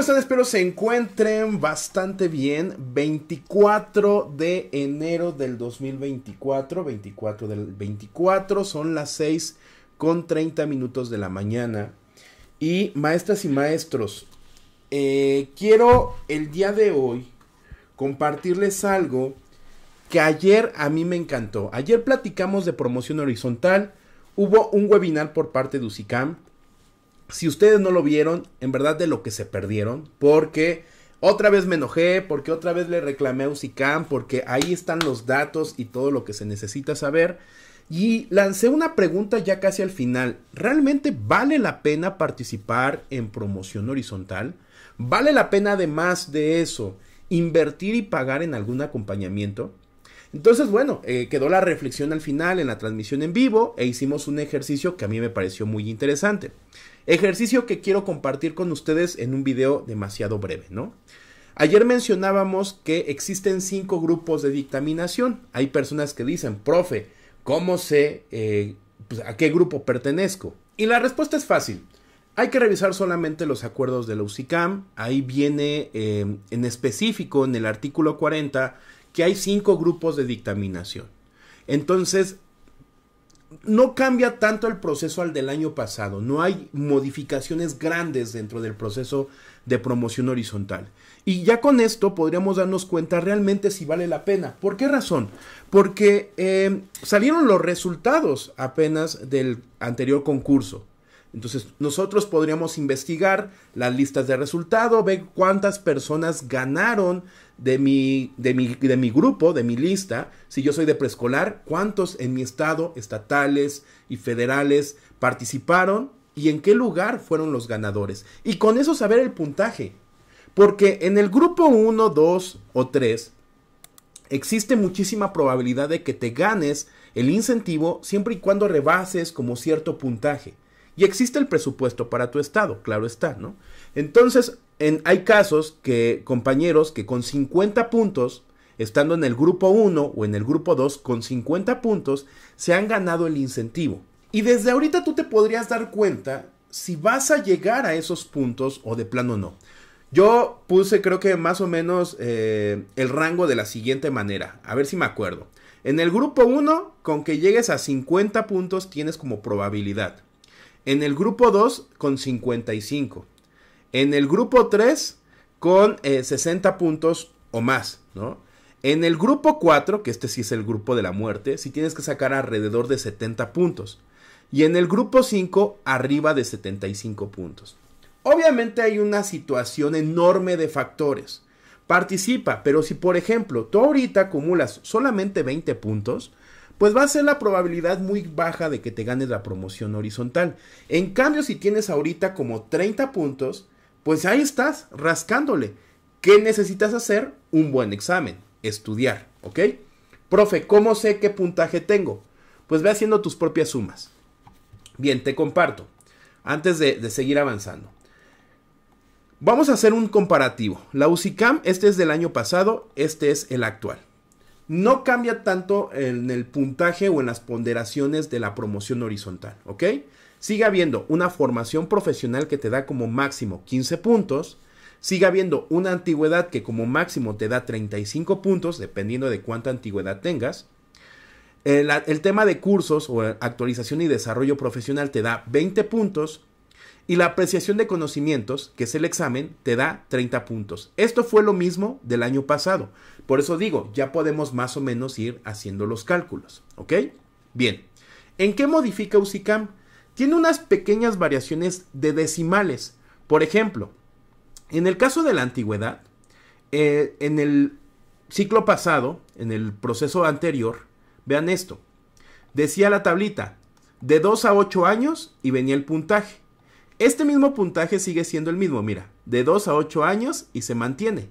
están? Espero se encuentren bastante bien. 24 de enero del 2024, 24 del 24, son las 6 con 30 minutos de la mañana. Y maestras y maestros, eh, quiero el día de hoy compartirles algo que ayer a mí me encantó. Ayer platicamos de promoción horizontal, hubo un webinar por parte de UCICAM si ustedes no lo vieron, en verdad de lo que se perdieron, porque otra vez me enojé, porque otra vez le reclamé a Usicam, porque ahí están los datos y todo lo que se necesita saber. Y lancé una pregunta ya casi al final. ¿Realmente vale la pena participar en promoción horizontal? ¿Vale la pena además de eso invertir y pagar en algún acompañamiento? Entonces, bueno, eh, quedó la reflexión al final en la transmisión en vivo e hicimos un ejercicio que a mí me pareció muy interesante. Ejercicio que quiero compartir con ustedes en un video demasiado breve, ¿no? Ayer mencionábamos que existen cinco grupos de dictaminación. Hay personas que dicen, profe, ¿cómo sé eh, pues, a qué grupo pertenezco? Y la respuesta es fácil. Hay que revisar solamente los acuerdos de la UCICAM. Ahí viene eh, en específico en el artículo 40 que hay cinco grupos de dictaminación. Entonces, no cambia tanto el proceso al del año pasado, no hay modificaciones grandes dentro del proceso de promoción horizontal. Y ya con esto podríamos darnos cuenta realmente si vale la pena. ¿Por qué razón? Porque em, salieron los resultados apenas del anterior concurso. Entonces nosotros podríamos investigar las listas de resultado, ver cuántas personas ganaron de mi, de mi, grupo, de mi lista, si yo soy de preescolar, cuántos en mi estado, estatales y federales, participaron y en qué lugar fueron los ganadores. Y con eso saber el puntaje. Porque en el grupo 1, 2 o 3 existe muchísima probabilidad de que te ganes el incentivo siempre y cuando rebases como cierto puntaje. Y existe el presupuesto para tu estado, claro está, ¿no? Entonces, hay casos que compañeros que con 50 puntos, estando en el grupo 1 o en el grupo 2, con 50 puntos, se han ganado el incentivo. Y desde ahorita tú te podrías dar cuenta si vas a llegar a esos puntos o de plano no. Yo puse creo que más o menos eh, el rango de la siguiente manera, a ver si me acuerdo. En el grupo 1, con que llegues a 50 puntos tienes como probabilidad. En el grupo 2, con 55. En el grupo 3 con 60 eh, puntos o más, ¿no? En el grupo 4, que este sí es el grupo de la muerte, si tienes que sacar alrededor de 70 puntos. Y en el grupo 5, arriba de 75 puntos. Obviamente hay una situación enorme de factores. Participa, pero si por ejemplo tú ahorita acumulas solamente 20 puntos, pues va a ser la probabilidad muy baja de que te ganes la promoción horizontal. En cambio, si tienes ahorita como 30 puntos, pues ahí estás, rascándole. ¿Qué necesitas hacer? Un buen examen, estudiar, ¿ok? Profe, ¿cómo sé qué puntaje tengo? Pues ve haciendo tus propias sumas. Bien, te comparto, antes de, seguir avanzando. Vamos a hacer un comparativo. La UCICAM, este es del año pasado, este es el actual no cambia tanto en el puntaje o en las ponderaciones de la promoción horizontal, ¿ok? Sigue habiendo una formación profesional que te da como máximo 15 puntos, sigue habiendo una antigüedad que como máximo te da 35 puntos, dependiendo de cuánta antigüedad tengas. El, eh, el tema de cursos o actualización y desarrollo profesional te da 20 puntos, y la apreciación de conocimientos, que es el examen, te da 30 puntos. Esto fue lo mismo del año pasado. Por eso digo, ya podemos más o menos ir haciendo los cálculos. ¿Ok? Bien. ¿En qué modifica UCICAM? Tiene unas pequeñas variaciones de decimales. Por ejemplo, en el caso de la antigüedad, eh, en el ciclo pasado, en el proceso anterior, vean esto. Decía la tablita, de 2 a 8 años y venía el puntaje. Este mismo puntaje sigue siendo el mismo, mira, de 2 a 8 años y se mantiene.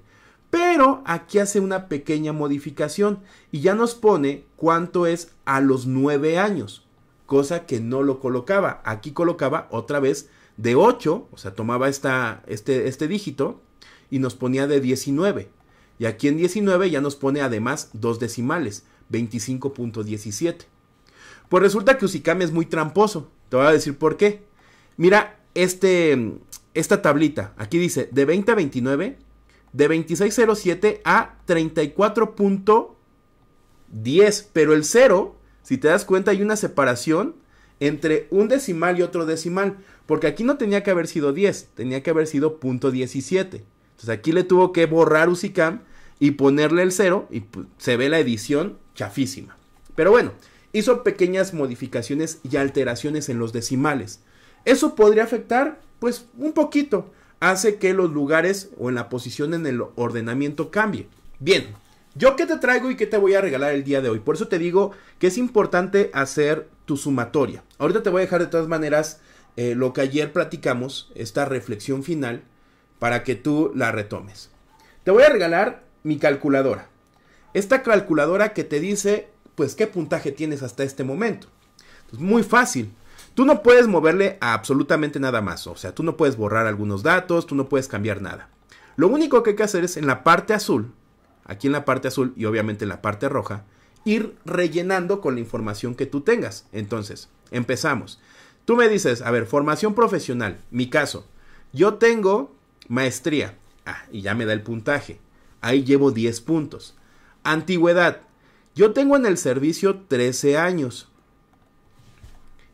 Pero aquí hace una pequeña modificación y ya nos pone cuánto es a los 9 años, cosa que no lo colocaba. Aquí colocaba otra vez de 8, o sea, tomaba esta, este, este dígito y nos ponía de 19. Y aquí en 19 ya nos pone además dos decimales, 25.17. Pues resulta que Usikame es muy tramposo. Te voy a decir por qué. Mira, este, esta tablita. Aquí dice de 20 a 29, de 26.07 a 34.10. Pero el 0, si te das cuenta, hay una separación entre un decimal y otro decimal. Porque aquí no tenía que haber sido 10, tenía que haber sido punto 17. Entonces aquí le tuvo que borrar Usicam y ponerle el 0 y pues, se ve la edición chafísima. Pero bueno, hizo pequeñas modificaciones y alteraciones en los decimales. Eso podría afectar, pues, un poquito. Hace que los lugares o en la posición en el ordenamiento cambie. Bien, ¿yo qué te traigo y qué te voy a regalar el día de hoy? Por eso te digo que es importante hacer tu sumatoria. Ahorita te voy a dejar de todas maneras eh, lo que ayer platicamos, esta reflexión final, para que tú la retomes. Te voy a regalar mi calculadora. Esta calculadora que te dice, pues, qué puntaje tienes hasta este momento. es muy fácil. Tú no puedes moverle a absolutamente nada más. O sea, tú no puedes borrar algunos datos, tú no puedes cambiar nada. Lo único que hay que hacer es en la parte azul, aquí en la parte azul y obviamente en la parte roja, ir rellenando con la información que tú tengas. Entonces, empezamos. Tú me dices, a ver, formación profesional, mi caso. Yo tengo maestría. Ah, y ya me da el puntaje. Ahí llevo 10 puntos. Antigüedad. Yo tengo en el servicio 13 años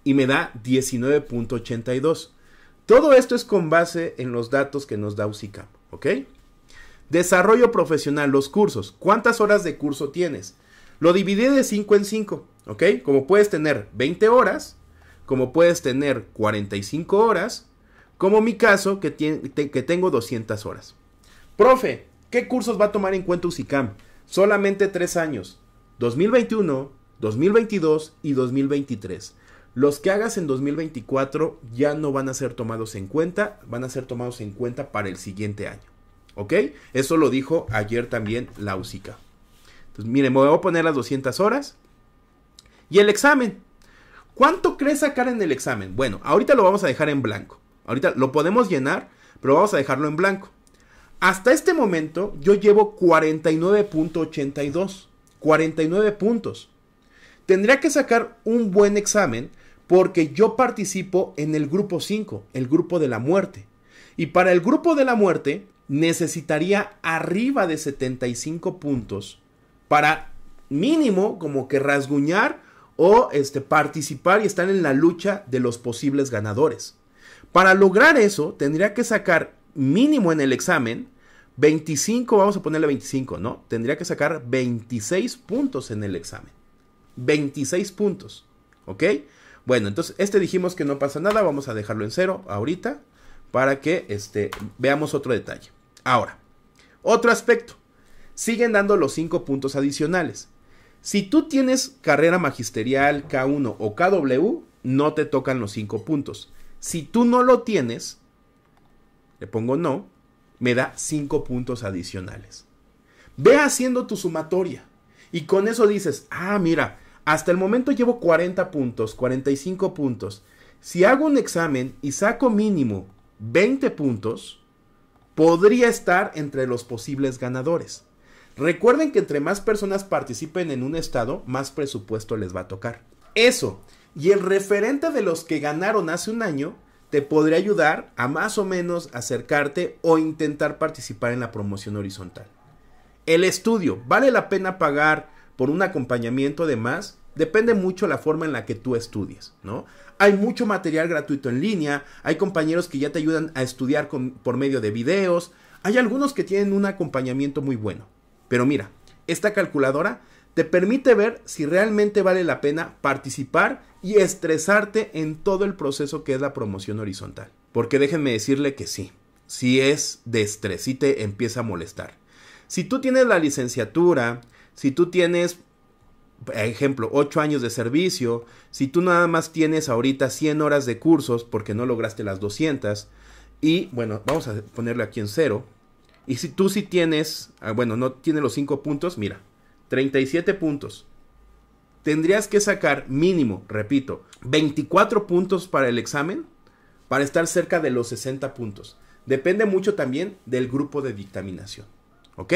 y me da 19.82. Todo esto es con base en los datos que nos da UCICAP, ¿ok? Desarrollo profesional, los cursos. ¿Cuántas horas de curso tienes? Lo dividí de 5 en 5, ¿ok? Como puedes tener 20 horas, como puedes tener 45 horas, como mi caso que, que tengo 200 horas. Profe, ¿qué cursos va a tomar en cuenta UCICAM? Solamente 3 años, 2021, 2022 y 2023. Los que hagas en 2024 ya no van a ser tomados en cuenta, van a ser tomados en cuenta para el siguiente año. ¿Ok? Eso lo dijo ayer también Lausica. Entonces, miren, me voy a poner las 200 horas. Y el examen. ¿Cuánto crees sacar en el examen? Bueno, ahorita lo vamos a dejar en blanco. Ahorita lo podemos llenar, pero vamos a dejarlo en blanco. Hasta este momento yo llevo 49.82. 49 puntos. Tendría que sacar un buen examen porque yo participo en el grupo 5, el grupo de la muerte. Y para el grupo de la muerte necesitaría arriba de 75 puntos para mínimo como que rasguñar o este, participar y estar en la lucha de los posibles ganadores. Para lograr eso tendría que sacar mínimo en el examen 25, vamos a ponerle 25, ¿no? Tendría que sacar 26 puntos en el examen. 26 puntos, ¿ok? Bueno, entonces este dijimos que no pasa nada, vamos a dejarlo en cero ahorita para que este, veamos otro detalle. Ahora, otro aspecto. Siguen dando los 5 puntos adicionales. Si tú tienes carrera magisterial K1 o KW, no te tocan los 5 puntos. Si tú no lo tienes, le pongo no, me da 5 puntos adicionales. Ve haciendo tu sumatoria. Y con eso dices, ah, mira, hasta el momento llevo 40 puntos, 45 puntos. Si hago un examen y saco mínimo 20 puntos, podría estar entre los posibles ganadores. Recuerden que entre más personas participen en un estado, más presupuesto les va a tocar. Eso. Y el referente de los que ganaron hace un año te podría ayudar a más o menos acercarte o intentar participar en la promoción horizontal. El estudio. ¿Vale la pena pagar por un acompañamiento además, depende mucho la forma en la que tú estudies, ¿no? Hay mucho material gratuito en línea, hay compañeros que ya te ayudan a estudiar por medio de videos, hay algunos que tienen un acompañamiento muy bueno. Pero mira, esta calculadora te permite ver si realmente vale la pena participar y estresarte en todo el proceso que es la promoción horizontal. Porque déjenme decirle que sí, si es de estrés, Y te empieza a molestar. Si tú tienes la licenciatura, si tú tienes, por ejemplo, 8 años de servicio, si tú nada más tienes ahorita 100 horas de cursos porque no lograste las 200, y bueno, vamos a ponerle aquí en cero. Y si tú sí tienes, ah, bueno, no tienes los 5 puntos, mira, 37 puntos. Tendrías que sacar mínimo, repito, 24 puntos para el examen para estar cerca de los 60 puntos. Depende mucho también del grupo de dictaminación. ¿Ok?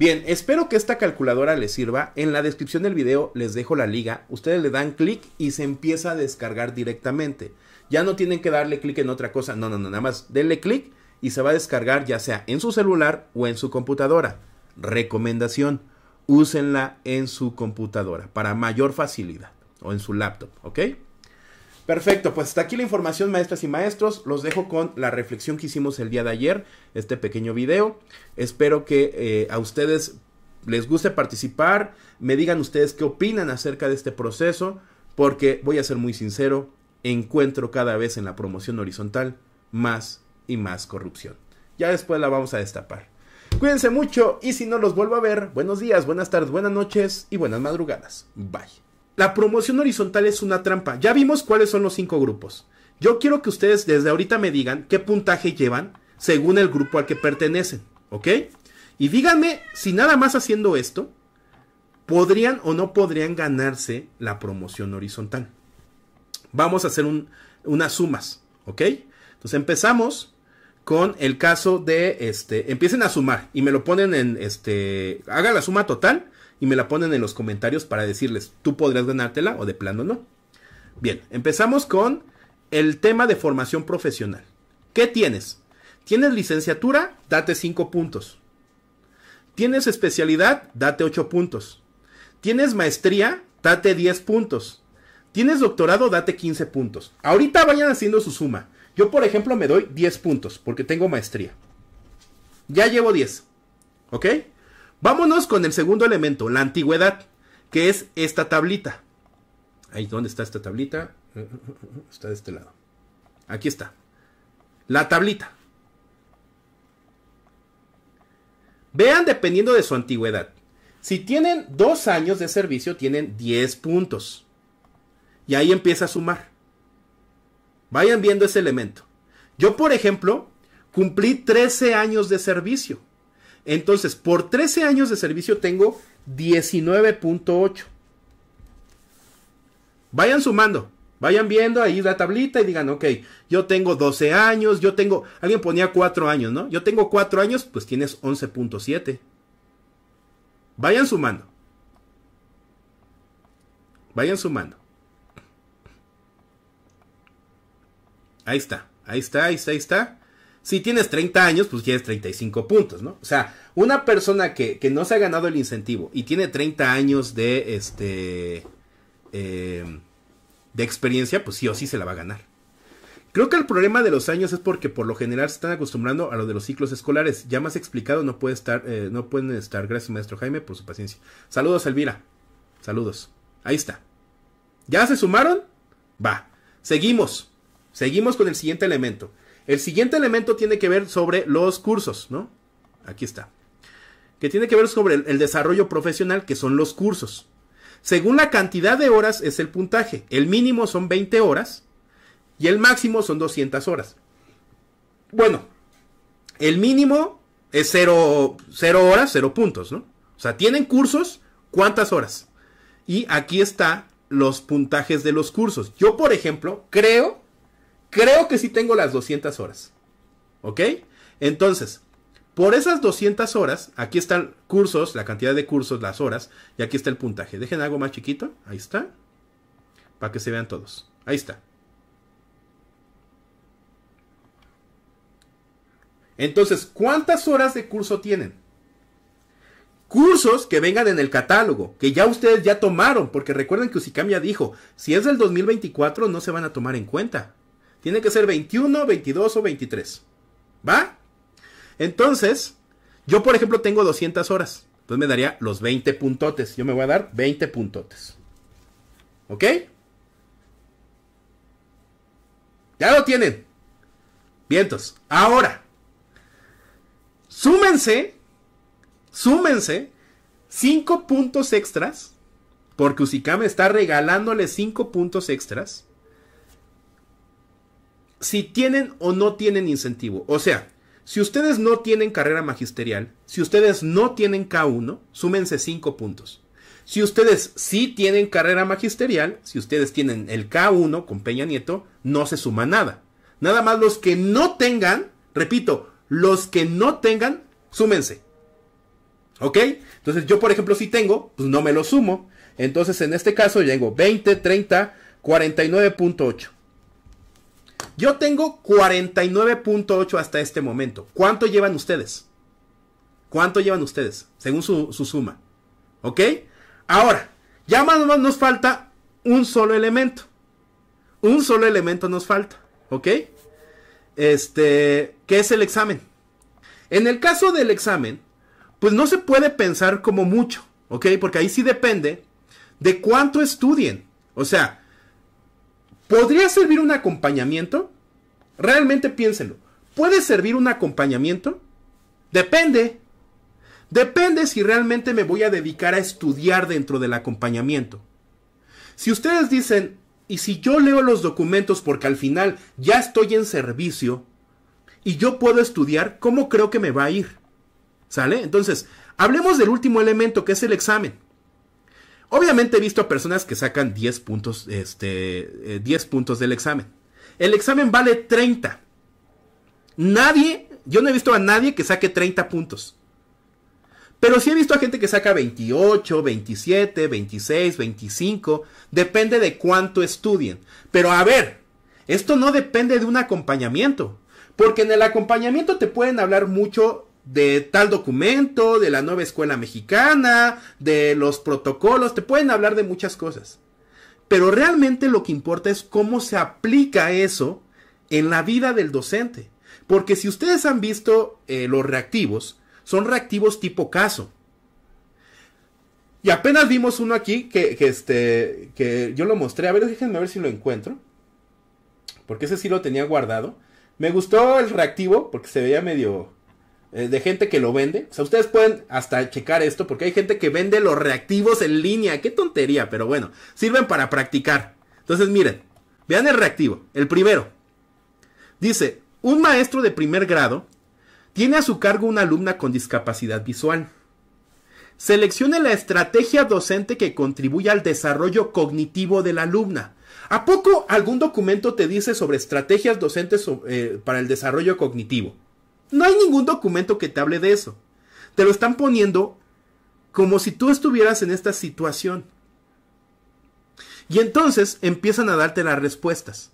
Bien, espero que esta calculadora les sirva. En la descripción del video les dejo la liga. Ustedes le dan clic y se empieza a descargar directamente. Ya no tienen que darle clic en otra cosa. No, no, no, nada más denle clic y se va a descargar ya sea en su celular o en su computadora. Recomendación, úsenla en su computadora para mayor facilidad o en su laptop, ¿ok? Perfecto, pues hasta aquí la información, maestras y maestros. Los dejo con la reflexión que hicimos el día de ayer, este pequeño video. Espero que eh, a ustedes les guste participar, me digan ustedes qué opinan acerca de este proceso, porque voy a ser muy sincero, encuentro cada vez en la promoción horizontal más y más corrupción. Ya después la vamos a destapar. Cuídense mucho y si no los vuelvo a ver, buenos días, buenas tardes, buenas noches y buenas madrugadas. Bye. La promoción horizontal es una trampa. Ya vimos cuáles son los cinco grupos. Yo quiero que ustedes desde ahorita me digan qué puntaje llevan según el grupo al que pertenecen. ¿Ok? Y díganme si nada más haciendo esto, podrían o no podrían ganarse la promoción horizontal. Vamos a hacer unas sumas. ¿Ok? Entonces empezamos con el caso de este. Empiecen a sumar y me lo ponen en este. Haga la suma total y me la ponen en los comentarios para decirles, tú podrías ganártela o de plano no. Bien, empezamos con el tema de formación profesional. ¿Qué tienes? ¿Tienes licenciatura? Date 5 puntos. ¿Tienes especialidad? Date 8 puntos. ¿Tienes maestría? Date 10 puntos. ¿Tienes doctorado? Date 15 puntos. Ahorita vayan haciendo su suma. Yo, por ejemplo, me doy 10 puntos porque tengo maestría. Ya llevo 10. ¿Ok? Vámonos con el segundo elemento, la antigüedad, que es esta tablita. Ahí, ¿dónde está esta tablita? Está de este lado. Aquí está. La tablita. Vean dependiendo de su antigüedad. Si tienen dos años de servicio, tienen 10 puntos. Y ahí empieza a sumar. Vayan viendo ese elemento. Yo, por ejemplo, cumplí 13 años de servicio. Entonces, por 13 años de servicio tengo 19.8. Vayan sumando. Vayan viendo ahí la tablita y digan, ok, yo tengo 12 años, yo tengo, alguien ponía 4 años, ¿no? Yo tengo 4 años, pues tienes 11.7. Vayan sumando. Vayan sumando. Ahí está, ahí está, ahí está, ahí está. Si tienes 30 años, pues tienes 35 puntos, ¿no? O sea, una persona que, no se ha ganado el incentivo y tiene 30 años de, este, eh, de experiencia, pues sí o sí se la va a ganar. Creo que el problema de los años es porque por lo general se están acostumbrando a lo de los ciclos escolares. Ya más explicado no puede estar, eh, no pueden estar. Gracias, maestro Jaime, por su paciencia. Saludos, Elvira. Saludos. Ahí está. ¿Ya se sumaron? Va. Seguimos. Seguimos con el siguiente elemento. El siguiente elemento tiene que ver sobre los cursos, ¿no? Aquí está. Que tiene que ver sobre el, desarrollo profesional, que son los cursos. Según la cantidad de horas es el puntaje. El mínimo son 20 horas y el máximo son 200 horas. Bueno, el mínimo es 0, 0 horas, 0 puntos, ¿no? O sea, tienen cursos, ¿cuántas horas? Y aquí está los puntajes de los cursos. Yo, por ejemplo, creo Creo que sí tengo las 200 horas. ¿Ok? Entonces, por esas 200 horas, aquí están cursos, la cantidad de cursos, las horas, y aquí está el puntaje. Dejen algo más chiquito, ahí está, para que se vean todos. Ahí está. Entonces, ¿cuántas horas de curso tienen? Cursos que vengan en el catálogo, que ya ustedes ya tomaron, porque recuerden que Usicam ya dijo, si es del 2024 no se van a tomar en cuenta. Tiene que ser 21, 22 o 23. ¿Va? Entonces, yo por ejemplo tengo 200 horas. Entonces me daría los 20 puntotes. Yo me voy a dar 20 puntotes. ¿Ok? Ya lo tienen. Vientos. Ahora, súmense, súmense 5 puntos extras. Porque Usikame está regalándole 5 puntos extras si tienen o no tienen incentivo. O sea, si ustedes no tienen carrera magisterial, si ustedes no tienen K1, súmense 5 puntos. Si ustedes sí tienen carrera magisterial, si ustedes tienen el K1 con Peña Nieto, no se suma nada. Nada más los que no tengan, repito, los que no tengan, súmense. ¿Ok? Entonces yo, por ejemplo, si tengo, pues no me lo sumo. Entonces en este caso llego 20, 30, 49.8. Yo tengo 49.8 hasta este momento. ¿Cuánto llevan ustedes? ¿Cuánto llevan ustedes? Según su, suma. ¿Ok? Ahora, ya más o menos nos falta un solo elemento. Un solo elemento nos falta. ¿Ok? Este, ¿qué es el examen? En el caso del examen, pues no se puede pensar como mucho, ¿ok? Porque ahí sí depende de cuánto estudien. O sea, ¿Podría servir un acompañamiento? Realmente piénselo. ¿Puede servir un acompañamiento? Depende. Depende si realmente me voy a dedicar a estudiar dentro del acompañamiento. Si ustedes dicen, y si yo leo los documentos porque al final ya estoy en servicio y yo puedo estudiar, ¿cómo creo que me va a ir? ¿Sale? Entonces, hablemos del último elemento que es el examen. Obviamente he visto a personas que sacan 10 puntos, este, eh, puntos del examen. El examen vale 30. Nadie, yo no he visto a nadie que saque 30 puntos. Pero sí he visto a gente que saca 28, 27, 26, 25. Depende de cuánto estudien. Pero a ver, esto no depende de un acompañamiento. Porque en el acompañamiento te pueden hablar mucho de tal documento, de la nueva escuela mexicana, de los protocolos, te pueden hablar de muchas cosas. Pero realmente lo que importa es cómo se aplica eso en la vida del docente. Porque si ustedes han visto eh, los reactivos, son reactivos tipo caso. Y apenas vimos uno aquí que, que, este, que yo lo mostré. A ver, déjenme ver si lo encuentro. Porque ese sí lo tenía guardado. Me gustó el reactivo porque se veía medio, eh, de gente que lo vende. O sea, ustedes pueden hasta checar esto porque hay gente que vende los reactivos en línea. Qué tontería, pero bueno, sirven para practicar. Entonces, miren, vean el reactivo, el primero. Dice, un maestro de primer grado tiene a su cargo una alumna con discapacidad visual. Seleccione la estrategia docente que contribuya al desarrollo cognitivo de la alumna. ¿A poco algún documento te dice sobre estrategias docentes eh, para el desarrollo cognitivo? No hay ningún documento que te hable de eso. Te lo están poniendo como si tú estuvieras en esta situación. Y entonces empiezan a darte las respuestas.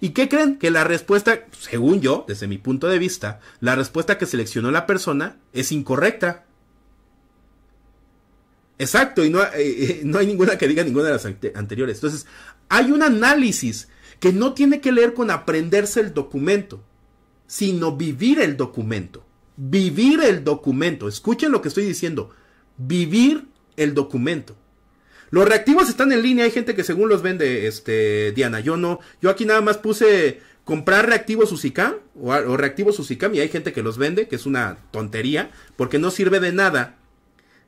¿Y qué creen? Que la respuesta, según yo, desde mi punto de vista, la respuesta que seleccionó la persona es incorrecta. Exacto, y no, eh, eh, hay ninguna que diga ninguna de las anteriores. Entonces, hay un análisis que no tiene que leer con aprenderse el documento sino vivir el documento. Vivir el documento. Escuchen lo que estoy diciendo. Vivir el documento. Los reactivos están en línea, hay gente que según los vende, este, Diana, yo no, yo aquí nada más puse comprar reactivos USICAM o, reactivos USICAM y hay gente que los vende, que es una tontería, porque no sirve de nada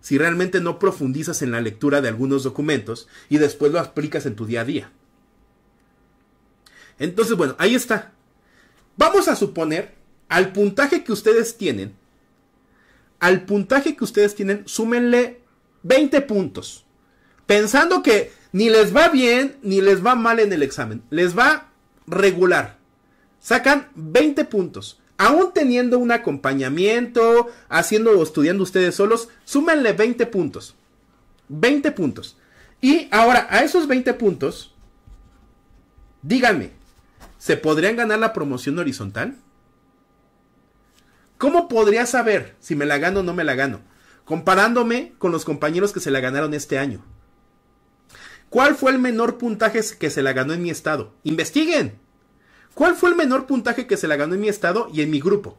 si realmente no profundizas en la lectura de algunos documentos y después lo aplicas en tu día a día. Entonces, bueno, ahí está. Vamos a suponer al puntaje que ustedes tienen, al puntaje que ustedes tienen, súmenle 20 puntos. Pensando que ni les va bien ni les va mal en el examen. Les va regular. Sacan 20 puntos. Aún teniendo un acompañamiento, haciendo o estudiando ustedes solos, súmenle 20 puntos. 20 puntos. Y ahora, a esos 20 puntos, díganme, ¿Se podrían ganar la promoción horizontal? ¿Cómo podría saber si me la gano o no me la gano? Comparándome con los compañeros que se la ganaron este año. ¿Cuál fue el menor puntaje que se la ganó en mi estado? Investiguen. ¿Cuál fue el menor puntaje que se la ganó en mi estado y en mi grupo?